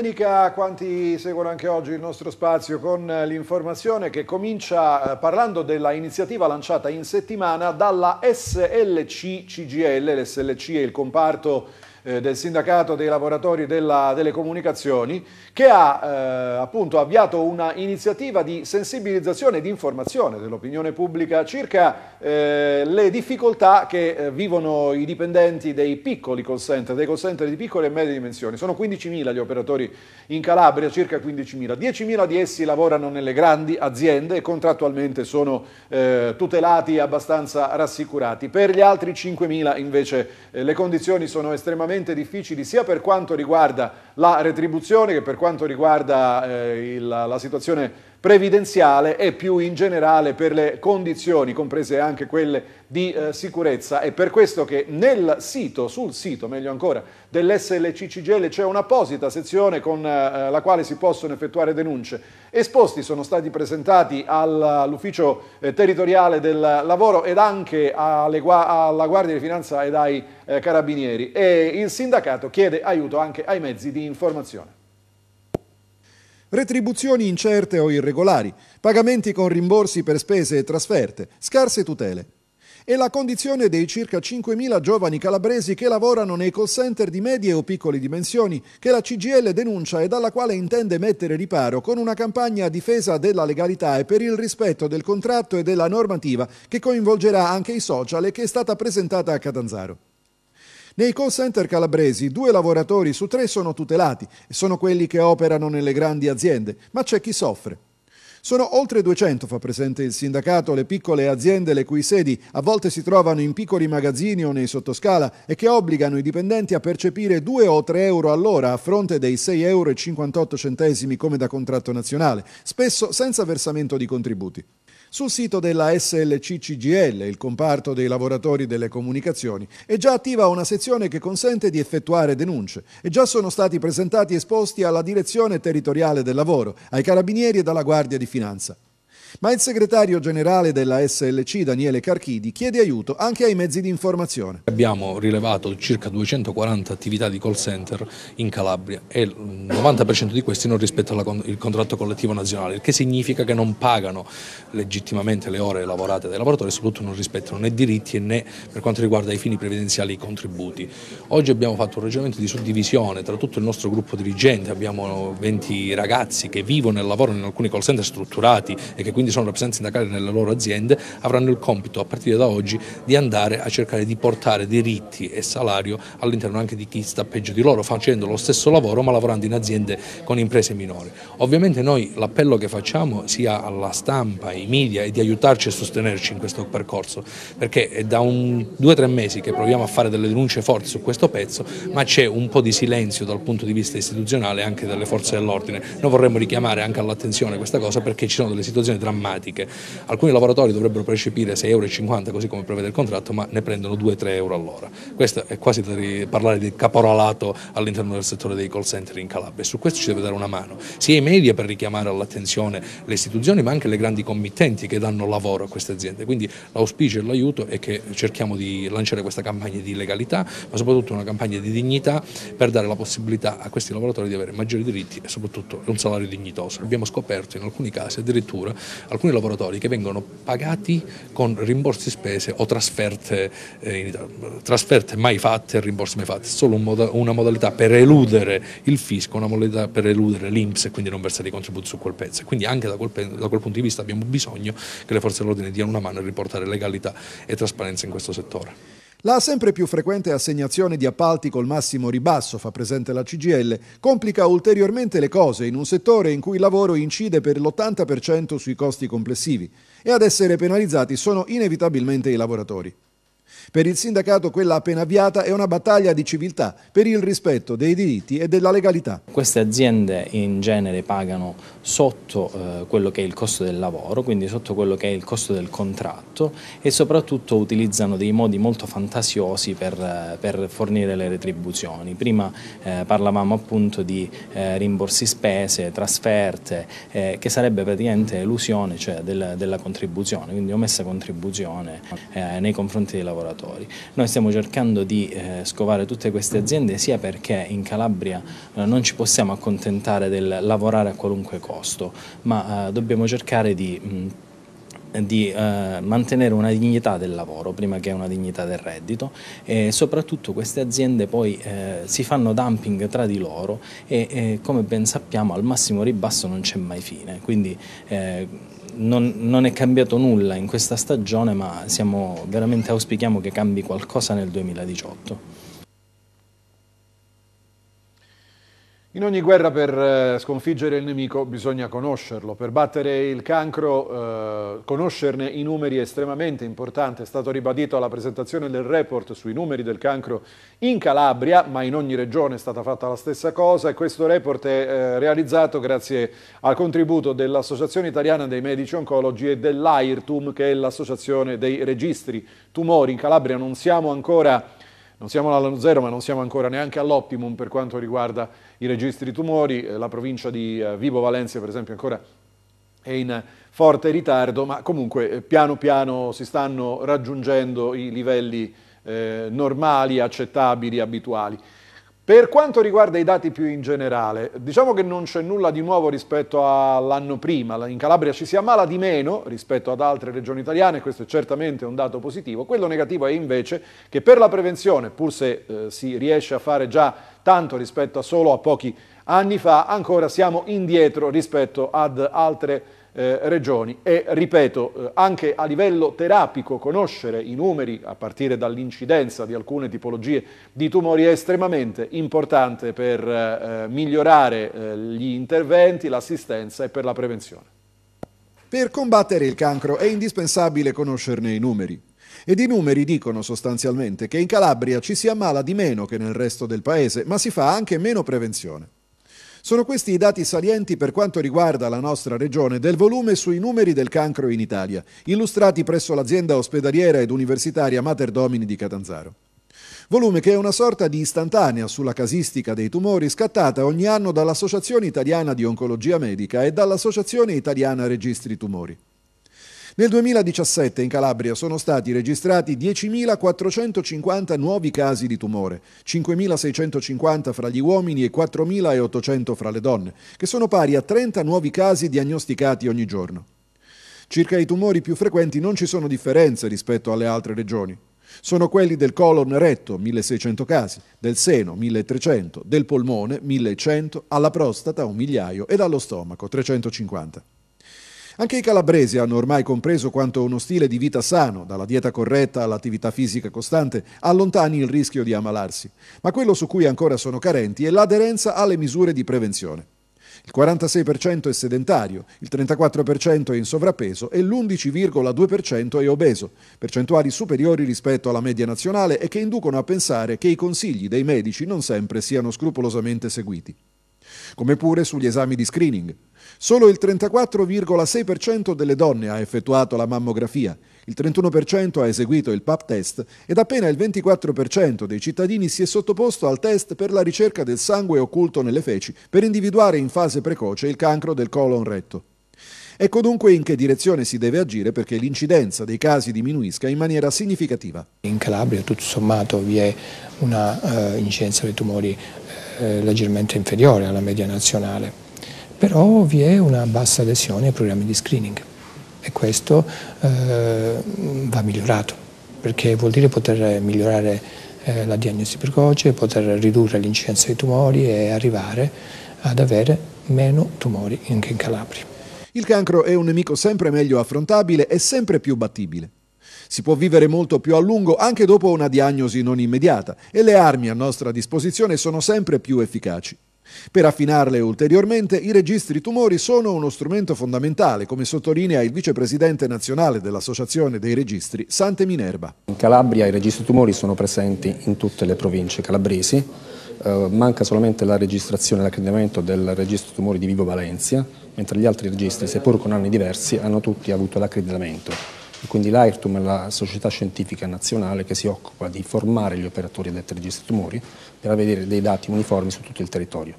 domenica quanti seguono anche oggi il nostro spazio con l'informazione che comincia eh, parlando della iniziativa lanciata in settimana dalla SLC CGL, l'SLC è il comparto eh, del sindacato dei lavoratori della, delle comunicazioni che ha eh, appunto avviato una iniziativa di sensibilizzazione e di informazione dell'opinione pubblica circa eh, le difficoltà che eh, vivono i dipendenti dei piccoli call center, dei call center di piccole e medie dimensioni. Sono 15.000 gli operatori in Calabria, circa 15.000. 10.000 di essi lavorano nelle grandi aziende e contrattualmente sono eh, tutelati e abbastanza rassicurati. Per gli altri 5.000 invece eh, le condizioni sono estremamente estremamente difficili sia per quanto riguarda la retribuzione che per quanto riguarda eh, il, la situazione previdenziale e più in generale per le condizioni, comprese anche quelle di eh, sicurezza. È per questo che nel sito, sul sito meglio ancora, dell'SLCCGL c'è un'apposita sezione con eh, eh, la quale si possono effettuare denunce. Esposti sono stati presentati all'ufficio eh, territoriale del lavoro ed anche gua alla Guardia di Finanza ed ai eh, carabinieri e il sindacato chiede aiuto anche ai mezzi di informazione. Retribuzioni incerte o irregolari, pagamenti con rimborsi per spese e trasferte, scarse tutele. È la condizione dei circa 5.000 giovani calabresi che lavorano nei call center di medie o piccole dimensioni, che la CGL denuncia e dalla quale intende mettere riparo con una campagna a difesa della legalità e per il rispetto del contratto e della normativa che coinvolgerà anche i social e che è stata presentata a Catanzaro. Nei call center calabresi due lavoratori su tre sono tutelati e sono quelli che operano nelle grandi aziende, ma c'è chi soffre. Sono oltre 200, fa presente il sindacato, le piccole aziende le cui sedi a volte si trovano in piccoli magazzini o nei sottoscala e che obbligano i dipendenti a percepire 2 o 3 euro all'ora a fronte dei 6,58 euro come da contratto nazionale, spesso senza versamento di contributi. Sul sito della SLCCGL, il comparto dei lavoratori delle comunicazioni, è già attiva una sezione che consente di effettuare denunce e già sono stati presentati esposti alla Direzione Territoriale del Lavoro, ai Carabinieri e dalla Guardia di Finanza. Ma il segretario generale della SLC, Daniele Carchidi, chiede aiuto anche ai mezzi di informazione. Abbiamo rilevato circa 240 attività di call center in Calabria e il 90% di questi non rispettano il contratto collettivo nazionale, il che significa che non pagano legittimamente le ore lavorate dai lavoratori e soprattutto non rispettano né diritti né per quanto riguarda i fini previdenziali i contributi. Oggi abbiamo fatto un ragionamento di suddivisione tra tutto il nostro gruppo dirigente, abbiamo 20 ragazzi che vivono e lavorano in alcuni call center strutturati e che quindi sono rappresentanti sindacali nelle loro aziende, avranno il compito a partire da oggi di andare a cercare di portare diritti e salario all'interno anche di chi sta peggio di loro, facendo lo stesso lavoro ma lavorando in aziende con imprese minori. Ovviamente noi l'appello che facciamo sia alla stampa, ai media è di aiutarci e sostenerci in questo percorso, perché è da un, due o tre mesi che proviamo a fare delle denunce forti su questo pezzo, ma c'è un po' di silenzio dal punto di vista istituzionale anche delle forze dell'ordine. Noi vorremmo richiamare anche all'attenzione questa cosa perché ci sono delle situazioni drammatiche. Alcuni lavoratori dovrebbero percepire 6,50 euro così come prevede il contratto ma ne prendono 2-3 euro all'ora. Questo è quasi da parlare di caporalato all'interno del settore dei call center in Calabria e su questo ci deve dare una mano, sia i media per richiamare all'attenzione le istituzioni ma anche le grandi committenti che danno lavoro a queste aziende. Quindi l'auspicio e l'aiuto è che cerchiamo di lanciare questa campagna di legalità ma soprattutto una campagna di dignità per dare la possibilità a questi lavoratori di avere maggiori diritti e soprattutto un salario dignitoso. Abbiamo scoperto in alcuni casi addirittura alcuni lavoratori che vengono pagati con rimborsi spese o trasferte, eh, trasferte mai fatte e rimborsi mai fatti, solo un moda, una modalità per eludere il fisco, una modalità per eludere l'Inps e quindi non versare i contributi su quel pezzo. Quindi anche da quel, da quel punto di vista abbiamo bisogno che le forze dell'ordine diano una mano a riportare legalità e trasparenza in questo settore. La sempre più frequente assegnazione di appalti col massimo ribasso, fa presente la CGL, complica ulteriormente le cose in un settore in cui il lavoro incide per l'80% sui costi complessivi e ad essere penalizzati sono inevitabilmente i lavoratori. Per il sindacato quella appena avviata è una battaglia di civiltà per il rispetto dei diritti e della legalità. Queste aziende in genere pagano sotto eh, quello che è il costo del lavoro, quindi sotto quello che è il costo del contratto e soprattutto utilizzano dei modi molto fantasiosi per, eh, per fornire le retribuzioni. Prima eh, parlavamo appunto di eh, rimborsi spese, trasferte, eh, che sarebbe praticamente elusione cioè del, della contribuzione, quindi omessa contribuzione eh, nei confronti dei lavoratori lavoratori. Noi stiamo cercando di eh, scovare tutte queste aziende sia perché in Calabria eh, non ci possiamo accontentare del lavorare a qualunque costo, ma eh, dobbiamo cercare di... Mh, di eh, mantenere una dignità del lavoro prima che una dignità del reddito e soprattutto queste aziende poi eh, si fanno dumping tra di loro e, e, come ben sappiamo al massimo ribasso non c'è mai fine, quindi eh, non, non, è cambiato nulla in questa stagione ma siamo, veramente auspichiamo che cambi qualcosa nel 2018. In ogni guerra per eh, sconfiggere il nemico bisogna conoscerlo, per battere il cancro eh, conoscerne i numeri è estremamente importante, è stato ribadito alla presentazione del report sui numeri del cancro in Calabria, ma in ogni regione è stata fatta la stessa cosa e questo report è eh, realizzato grazie al contributo dell'Associazione Italiana dei Medici Oncologi e dell'AIRTUM che è l'Associazione dei Registri Tumori. In Calabria non siamo ancora non siamo all'anno zero, ma non siamo ancora neanche all'optimum per quanto riguarda i registri tumori. Eh, la provincia di eh, Vibo Valencia, per esempio, ancora è in forte ritardo, ma comunque eh, piano piano si stanno raggiungendo i livelli eh, normali, accettabili, abituali. Per quanto riguarda i dati più in generale, diciamo che non c'è nulla di nuovo rispetto all'anno prima, in Calabria ci si ammala di meno rispetto ad altre regioni italiane, questo è certamente un dato positivo, quello negativo è invece che per la prevenzione, pur se eh, si riesce a fare già tanto rispetto a solo a pochi anni fa, ancora siamo indietro rispetto ad altre eh, regioni e ripeto eh, anche a livello terapico conoscere i numeri a partire dall'incidenza di alcune tipologie di tumori è estremamente importante per eh, eh migliorare eh, gli interventi, l'assistenza e per la prevenzione. Per combattere il cancro è indispensabile conoscerne i numeri. Ed i numeri dicono sostanzialmente che in Calabria ci si ammala di meno che nel resto del paese, ma si fa anche meno prevenzione. Sono questi i dati salienti per quanto riguarda la nostra regione del volume sui numeri del cancro in Italia, illustrati presso l'azienda ospedaliera ed universitaria Mater Domini di Catanzaro. Volume che è una sorta di istantanea sulla casistica dei tumori scattata ogni anno dall'Associazione Italiana di Oncologia Medica e dall'Associazione Italiana Registri Tumori. Nel 2017 in Calabria sono stati registrati 10.450 nuovi casi di tumore, 5.650 fra gli uomini e 4.800 fra le donne, che sono pari a 30 nuovi casi diagnosticati ogni giorno. Circa i tumori più frequenti non ci sono differenze rispetto alle altre regioni. Sono quelli del colon retto, 1600 casi, del seno, 1300, del polmone, 1100, alla prostata, un migliaio, e dallo stomaco, 350. Anche i calabresi hanno ormai compreso quanto uno stile di vita sano, dalla dieta corretta all'attività fisica costante, allontani il rischio di ammalarsi, ma quello su cui ancora sono carenti è l'aderenza alle misure di prevenzione. Il 46% è sedentario, il 34% è in sovrappeso e l'11,2% è obeso, percentuali superiori rispetto alla media nazionale e che inducono a pensare che i consigli dei medici non sempre siano scrupolosamente seguiti come pure sugli esami di screening. Solo il 34,6% delle donne ha effettuato la mammografia, il 31% ha eseguito il PAP test ed appena il 24% dei cittadini si è sottoposto al test per la ricerca del sangue occulto nelle feci per individuare in fase precoce il cancro del colon retto. Ecco dunque in che direzione si deve agire perché l'incidenza dei casi diminuisca in maniera significativa. In Calabria tutto sommato vi è una eh, incidenza dei tumori eh, leggermente inferiore alla media nazionale, però vi è una bassa adesione ai programmi di screening e questo eh, va migliorato perché vuol dire poter migliorare eh, la diagnosi precoce, poter ridurre l'incidenza dei tumori e arrivare ad avere meno tumori anche in Calabria. Il cancro è un nemico sempre meglio affrontabile e sempre più battibile. Si può vivere molto più a lungo anche dopo una diagnosi non immediata e le armi a nostra disposizione sono sempre più efficaci. Per affinarle ulteriormente, i registri tumori sono uno strumento fondamentale, come sottolinea il vicepresidente nazionale dell'Associazione dei Registri, Sante Minerba. In Calabria i registri tumori sono presenti in tutte le province calabresi, eh, manca solamente la registrazione e l'accreditamento del registro tumori di Vivo Valencia, mentre gli altri registri, seppur con anni diversi, hanno tutti avuto l'accreditamento quindi l'AIRTUM è la società scientifica nazionale che si occupa di formare gli operatori del registro tumori per avere dei dati uniformi su tutto il territorio.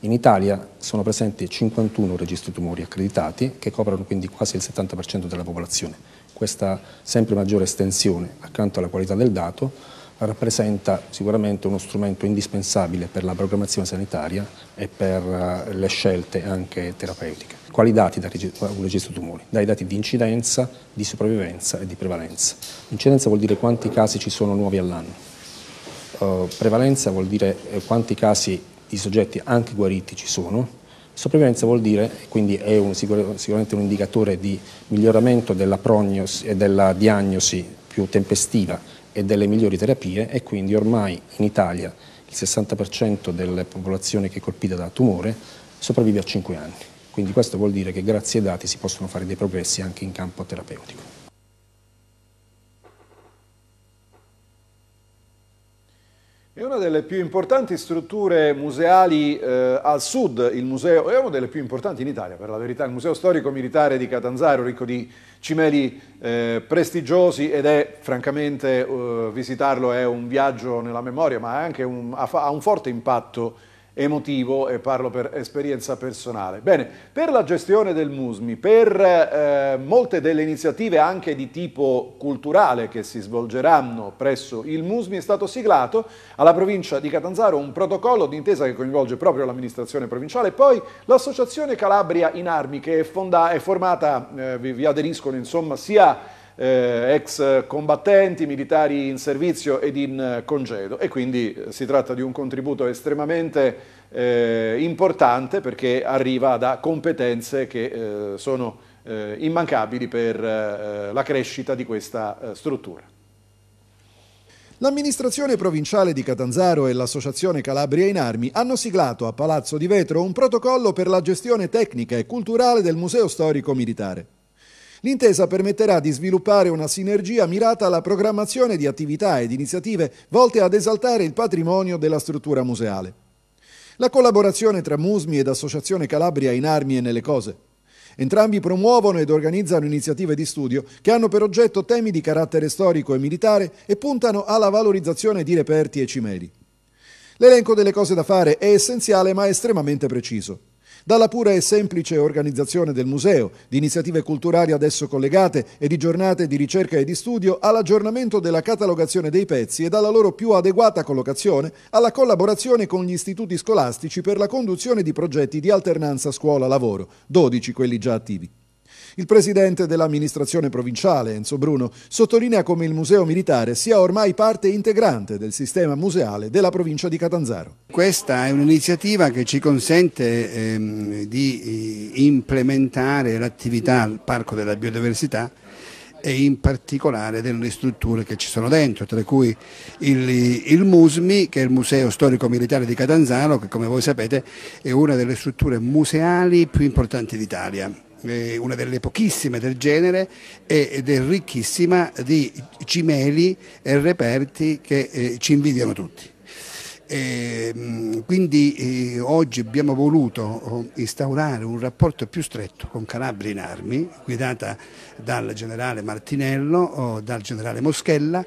In Italia sono presenti 51 registri tumori accreditati che coprono quindi quasi il 70% della popolazione. Questa sempre maggiore estensione accanto alla qualità del dato rappresenta sicuramente uno strumento indispensabile per la programmazione sanitaria e per eh, le scelte anche terapeutiche. Quali dati da un registro tumori? Dai dati di incidenza, di sopravvivenza e di prevalenza. Incidenza vuol dire quanti casi ci sono nuovi all'anno. Uh, prevalenza vuol dire eh, quanti casi di soggetti anche guariti ci sono. Sopravvivenza vuol dire, quindi è un, sicuramente un indicatore di miglioramento della prognosi e eh, della diagnosi più tempestiva e delle migliori terapie e quindi ormai in Italia il 60% della popolazione che è colpita da tumore sopravvive a 5 anni. Quindi questo vuol dire che grazie ai dati si possono fare dei progressi anche in campo terapeutico. È una delle più importanti strutture museali eh, al sud, il museo, è una delle più importanti in Italia per la verità, il Museo Storico Militare di Catanzaro, ricco di cimeli eh, prestigiosi ed è francamente eh, visitarlo è un viaggio nella memoria, ma anche un, ha, un forte impatto emotivo e parlo per esperienza personale. Bene, per la gestione del MUSMI, per eh, molte delle iniziative anche di tipo culturale che si svolgeranno presso il MUSMI è stato siglato alla provincia di Catanzaro un protocollo d'intesa che coinvolge proprio l'amministrazione provinciale e poi l'associazione Calabria in Armi che è, fonda- è formata, eh, vi, aderiscono insomma sia eh, ex combattenti, militari in servizio ed in eh, congedo e quindi eh, si tratta di un contributo estremamente eh, importante perché arriva da competenze che eh, sono eh, immancabili per la crescita di questa struttura. L'amministrazione provinciale di Catanzaro e l'associazione Calabria in Armi hanno siglato a Palazzo di Vetro un protocollo per la gestione tecnica e culturale del Museo Storico Militare. L'intesa permetterà di sviluppare una sinergia mirata alla programmazione di attività ed iniziative volte ad esaltare il patrimonio della struttura museale. La collaborazione tra Musmi ed Associazione Calabria in Armi e nelle Cose. Entrambi promuovono ed organizzano iniziative di studio che hanno per oggetto temi di carattere storico e militare e puntano alla valorizzazione di reperti e cimeli. L'elenco delle cose da fare è essenziale ma estremamente preciso. Dalla pura e semplice organizzazione del museo, di iniziative culturali ad esso collegate e di giornate di ricerca e di studio, all'aggiornamento della catalogazione dei pezzi e dalla loro più adeguata collocazione alla collaborazione con gli istituti scolastici per la conduzione di progetti di alternanza scuola-lavoro, 12 quelli già attivi. Il presidente dell'amministrazione provinciale, Enzo Bruno, sottolinea come il museo militare sia ormai parte integrante del sistema museale della provincia di Catanzaro. Questa è un'iniziativa che ci consente ehm, di eh, implementare l'attività al Parco della Biodiversità e in particolare delle strutture che ci sono dentro, tra cui il, il, MUSMI, che è il Museo Storico Militare di Catanzaro, che come voi sapete è una delle strutture museali più importanti d'Italia eh, una delle pochissime del genere, ed è ricchissima di cimeli e reperti che eh, ci invidiano tutti. E, ehm, quindi eh, oggi abbiamo voluto eh, instaurare un rapporto più stretto con Calabria in Armi, guidata dal generale Martinello, o dal generale Moschella,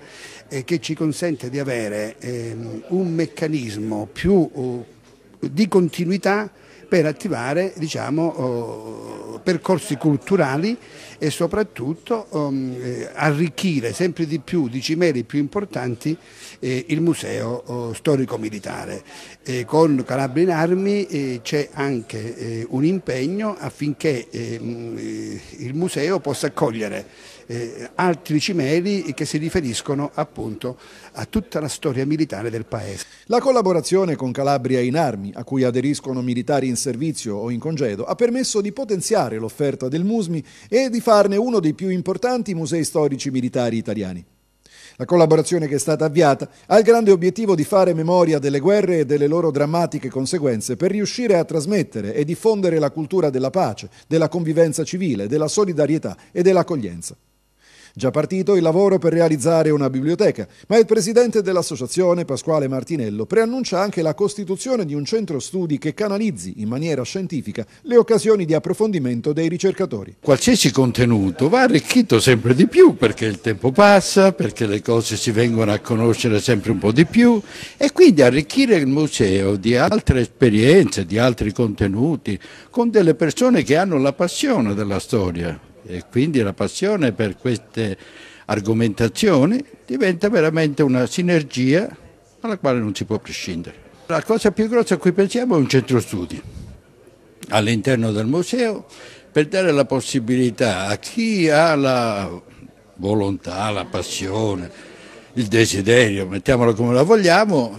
eh, che ci consente di avere eh, un meccanismo più eh, di continuità per attivare diciamo, oh, percorsi culturali e soprattutto um, eh, arricchire sempre di più di cimeli più importanti eh, il museo oh, storico-militare. con Calabria in Armi eh, c'è anche un impegno affinché mm, il museo possa accogliere eh, altri cimeli che si riferiscono appunto a tutta la storia militare del paese. La collaborazione con Calabria in armi, a cui aderiscono militari in servizio o in congedo, ha permesso di potenziare l'offerta del Musmi e di farne uno dei più importanti musei storici militari italiani. La collaborazione che è stata avviata ha il grande obiettivo di fare memoria delle guerre e delle loro drammatiche conseguenze per riuscire a trasmettere e diffondere la cultura della pace, della convivenza civile, della solidarietà e dell'accoglienza. Già partito il lavoro per realizzare una biblioteca, ma il presidente dell'associazione, Pasquale Martinello, preannuncia anche la costituzione di un centro studi che canalizzi in maniera scientifica le occasioni di approfondimento dei ricercatori. Qualsiasi contenuto va arricchito sempre di più perché il tempo passa, perché le cose si vengono a conoscere sempre un po' di più e quindi arricchire il museo di altre esperienze, di altri contenuti, con delle persone che hanno la passione della storia. E quindi la passione per queste argomentazioni diventa veramente una sinergia alla quale non si può prescindere. La cosa più grossa a cui pensiamo è un centro studi all'interno del museo per dare la possibilità a chi ha la volontà, la passione, il desiderio, mettiamolo come la vogliamo,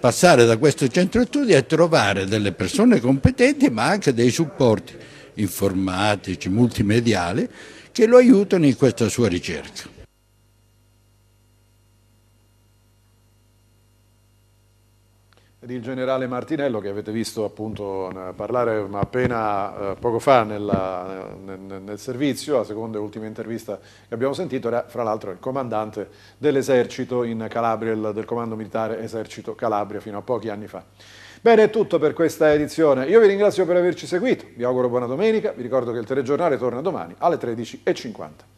passare da questo centro studi a trovare delle persone competenti ma anche dei supporti informatici, multimediali, che lo aiutano in questa sua ricerca. il generale Martinello che avete visto appunto parlare appena eh, poco fa nella, nel, nel, servizio, la seconda e ultima intervista che abbiamo sentito era fra l'altro il comandante dell'esercito in Calabria, del comando militare esercito Calabria fino a pochi anni fa. Bene, è tutto per questa edizione. Io vi ringrazio per averci seguito, vi auguro buona domenica, vi ricordo che il telegiornale torna domani alle 13.50.